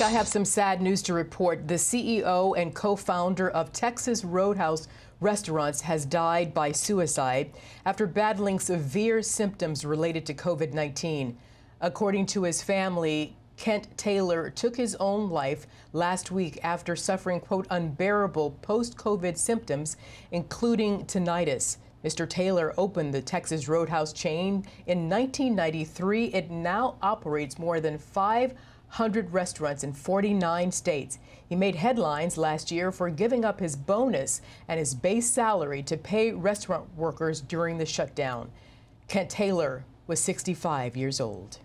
I have some sad news to report. The CEO and co founder of Texas Roadhouse Restaurants has died by suicide after battling severe symptoms related to COVID 19. According to his family, Kent Taylor took his own life last week after suffering, quote, unbearable post COVID symptoms, including tinnitus. Mr. Taylor opened the Texas Roadhouse chain in 1993. It now operates more than 500 restaurants in 49 states. He made headlines last year for giving up his bonus and his base salary to pay restaurant workers during the shutdown. Kent Taylor was 65 years old.